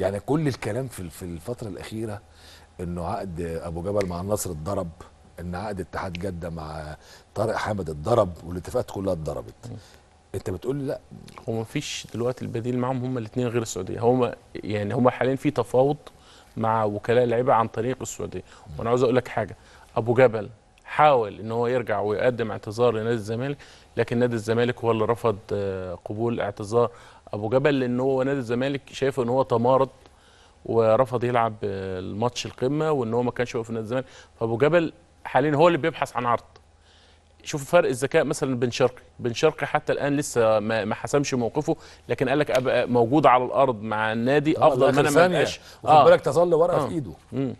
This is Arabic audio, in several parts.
يعني كل الكلام في في الفتره الاخيره انه عقد ابو جبل مع النصر اتضرب ان عقد اتحاد جده مع طارق حامد اتضرب والاتفاقات كلها اتضربت انت بتقول لي لا هو مفيش دلوقتي البديل معاهم هم الاثنين غير السعوديه هم يعني هم حاليا في تفاوض مع وكلاء اللعيبه عن طريق السعوديه وانا عاوز اقول لك حاجه ابو جبل حاول ان هو يرجع ويقدم اعتذار لنادي الزمالك لكن نادي الزمالك هو اللي رفض آه، قبول اعتذار ابو جبل لان هو نادي الزمالك شايفه ان هو تمارض ورفض يلعب آه، الماتش القمه وان هو ما كانش واقف في نادي الزمالك فابو جبل حاليا هو اللي بيبحث عن عرض شوفوا فرق الذكاء مثلا بن شرقي بن شرقي حتى الان لسه ما حسمش موقفه لكن قال لك ابقى موجود على الارض مع النادي آه، افضل من انا ما ابقاش وخد بالك تظل ورقه آه. في ايده مم.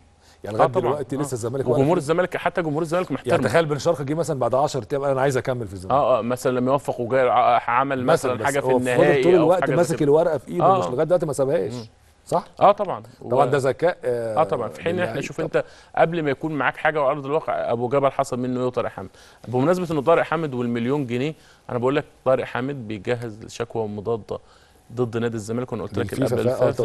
يعني لغايه دلوقتي لسه آه. الزمالك وجمهور الزمالك حتى جمهور الزمالك محترم يعني تخيل بن شرقي جه مثلا بعد 10 ايام انا عايز اكمل في الزمالك اه اه مثلا لما يوفق وجاي عمل مثلا, حاجه في النهائي طول الوقت ماسك الورقه في ايده مش آه. لغايه دلوقتي ما سابهاش صح؟ اه طبعا طبعا ده ذكاء آه،, آه, طبعا في حين احنا شوف انت قبل ما يكون معاك حاجه وعرض الواقع ابو جبل حصل منه ايه وطارق حامد بمناسبه ان طارق حامد والمليون جنيه انا بقول لك طارق حامد بيجهز شكوى مضاده ضد نادي الزمالك وانا قلت لك قبل الفات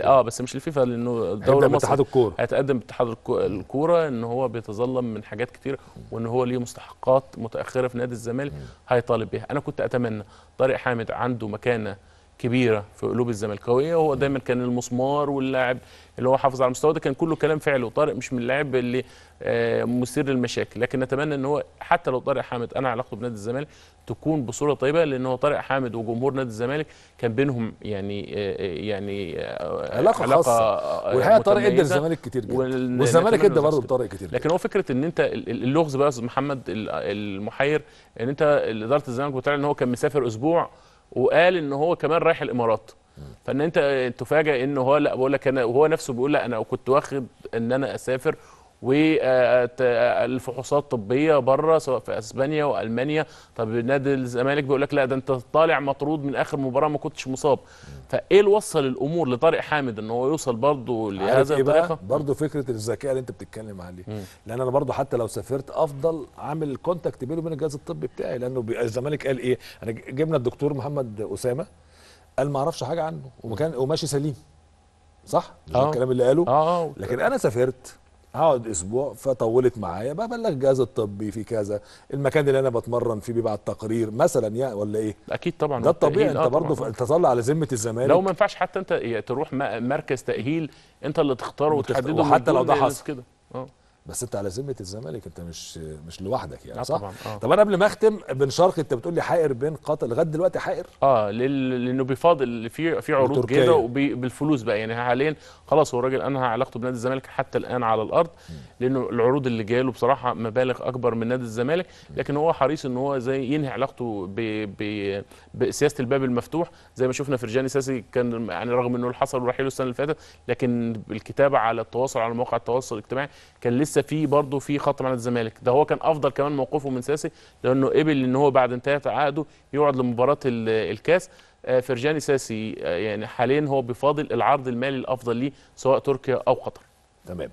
اه بس مش الفيفا لانه الدوري المصري اتحاد الكوره هيتقدم اتحاد الكوره ان هو بيتظلم من حاجات كتير وان هو ليه مستحقات متاخره في نادي الزمالك هيطالب بيها انا كنت اتمنى طارق حامد عنده مكانه كبيره في قلوب الزملكاويه وهو دايما كان المسمار واللاعب اللي هو حافظ على المستوى ده كان كله كلام فعلي وطارق مش من اللاعب اللي آه، مثير للمشاكل لكن نتمنى ان هو حتى لو طارق حامد انا علاقته بنادي الزمالك تكون بصوره طيبه لان هو طارق حامد وجمهور نادي الزمالك كان بينهم يعني آه، آه، يعني علاقه, علاقة خاصه والحقيقه طارق ادى للزمالك كتير جدا والزمالك ادى برضه لطارق كتير جدا. لكن هو فكره ان انت اللغز بقى يا استاذ محمد المحير ان انت اداره الزمالك بتعلن ان هو كان مسافر اسبوع وقال ان هو كمان رايح الامارات فان انت تفاجئ ان هو لا بقول لك انا وهو نفسه بيقول لا انا كنت واخد ان انا اسافر والفحوصات الطبيه بره سواء في اسبانيا والمانيا طب نادي الزمالك بيقول لك لا ده انت طالع مطرود من اخر مباراه ما كنتش مصاب فايه اللي وصل الامور لطارق حامد ان هو يوصل برضه لهذا إيه الطريقه برضه فكره الذكاء اللي انت بتتكلم عليه مم. لان انا برضه حتى لو سافرت افضل عامل كونتاكت بينه وبين الجهاز الطبي بتاعي لانه الزمالك قال ايه انا جبنا الدكتور محمد اسامه قال ما اعرفش حاجه عنه ومكان وماشي سليم صح؟ مش آه. الكلام اللي قاله آه. آه. لكن انا سافرت هقعد اسبوع فطولت معايا ببلغ الجهاز الطبي في كذا المكان اللي انا بتمرن فيه بيبعت تقرير مثلا يعني ولا ايه اكيد طبعا ده الطبيعي انت آه، برضه تظل على ذمه الزمالك لو ما ينفعش حتى انت تروح مركز تاهيل انت اللي تختاره وتحدده حتى لو ده حصل كده اه بس انت على ذمه الزمالك انت مش مش لوحدك يعني صح؟ طبعا آه. طب انا قبل ما اختم بن شرقي انت بتقول لي حائر بين قطر لغايه دلوقتي حائر اه لانه بيفاضل في في عروض كده وبالفلوس بقى يعني حاليا خلاص هو الراجل انهى علاقته بنادي الزمالك حتى الان على الارض لانه العروض اللي له بصراحه مبالغ اكبر من نادي الزمالك لكن هو حريص ان هو زي ينهي علاقته ب ب بسياسه الباب المفتوح زي ما شفنا فرجاني ساسي كان يعني رغم انه حصل ورحيله السنه اللي فاتت لكن الكتابه على التواصل على مواقع التواصل الاجتماعي كان لسه في برضه في خط مع الزمالك ده هو كان افضل كمان موقفه من ساسي لانه قبل ان هو بعد انتهاء عقده يقعد لمباراه الكاس آه، فرجاني ساسي آه، يعني حاليا هو بفاضل العرض المالي الافضل ليه سواء تركيا او قطر تمام